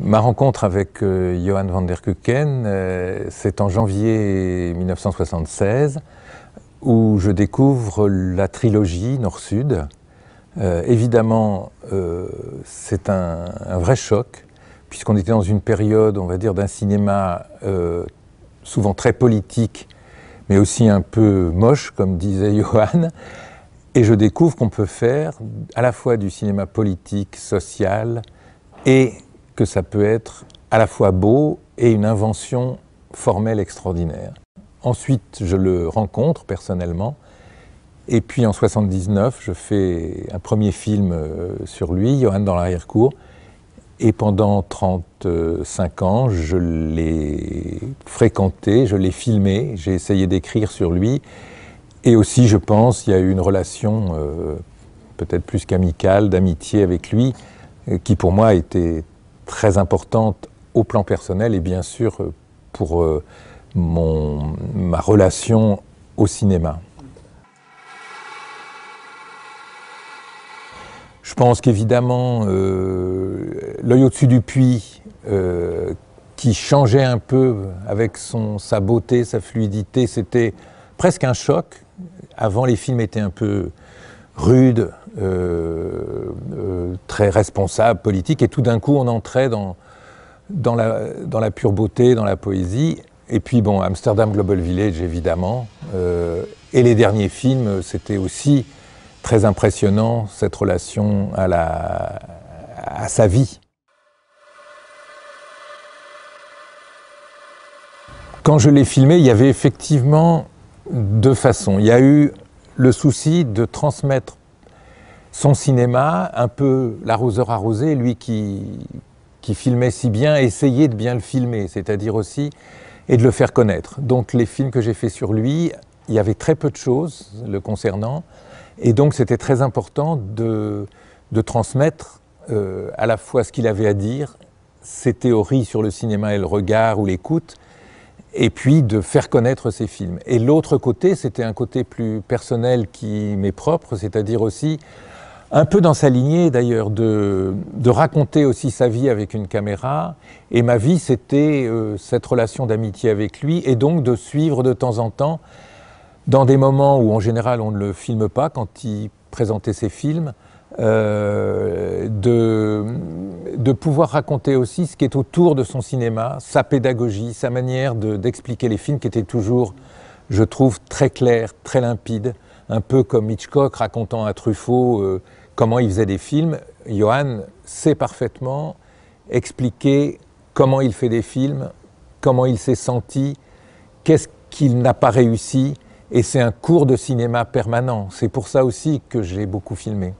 Ma rencontre avec euh, Johan van der Kuken, euh, c'est en janvier 1976, où je découvre la trilogie Nord-Sud. Euh, évidemment, c'est un, un, vrai choc, puisqu'on était dans une période, on va dire, d'un cinéma souvent très politique, mais aussi un peu moche, comme disait Johan. Et je découvre qu'on peut faire à la fois du cinéma politique, social et que ça peut être à la fois beau et une invention formelle extraordinaire. Ensuite, je le rencontre personnellement. Et puis en 79, je fais un premier film euh, sur lui, Johan dans l'arrière-cour. Et pendant 35 ans, je l'ai fréquenté, je l'ai filmé, j'ai essayé d'écrire sur lui. Et aussi, je pense, il y a eu une relation euh, peut-être plus qu'amicale, d'amitié avec lui, euh, qui pour moi était très importante au plan personnel et bien sûr euh, pour euh, ma relation au cinéma. Je pense qu'évidemment, euh, l'œil au-dessus du puits, qui changeait un peu avec sa beauté, sa fluidité, c'était presque un choc. Avant, les films étaient un peu rudes, euh, euh, très responsable, politique, et tout d'un coup on entrait dans, dans, la, dans la pure beauté, dans la poésie. Et puis bon, Amsterdam Global Village évidemment, euh, et les derniers films, c'était aussi très impressionnant cette relation à, la, à sa vie. Quand je l'ai filmé, il y avait effectivement deux façons. Il y a eu le souci de transmettre son cinéma, un peu l'arroseur arrosé, lui qui, filmait si bien, essayait de bien le filmer, c'est-à-dire aussi, et de le faire connaître. Donc les films que j'ai faits sur lui, il y avait très peu de choses le concernant, et donc c'était très important de, transmettre euh, à la fois ce qu'il avait à dire, ses théories sur le cinéma et le regard ou l'écoute, et puis de faire connaître ses films. Et l'autre côté, c'était un côté plus personnel qui m'est propre, c'est-à-dire aussi un peu dans sa lignée d'ailleurs, de, raconter aussi sa vie avec une caméra. Et ma vie, c'était euh, cette relation d'amitié avec lui, et donc de suivre de temps en temps, dans des moments où en général on ne le filme pas quand il présentait ses films, euh, de, pouvoir raconter aussi ce qui est autour de son cinéma, sa pédagogie, sa manière d'expliquer les films qui étaient toujours, je trouve, très clair, très limpide, un peu comme Hitchcock racontant à Truffaut. Euh, comment il faisait des films. Johan sait parfaitement expliquer comment il fait des films, comment il s'est senti, qu'est-ce qu'il n'a pas réussi. Et c'est un cours de cinéma permanent. C'est pour ça aussi que j'ai beaucoup filmé.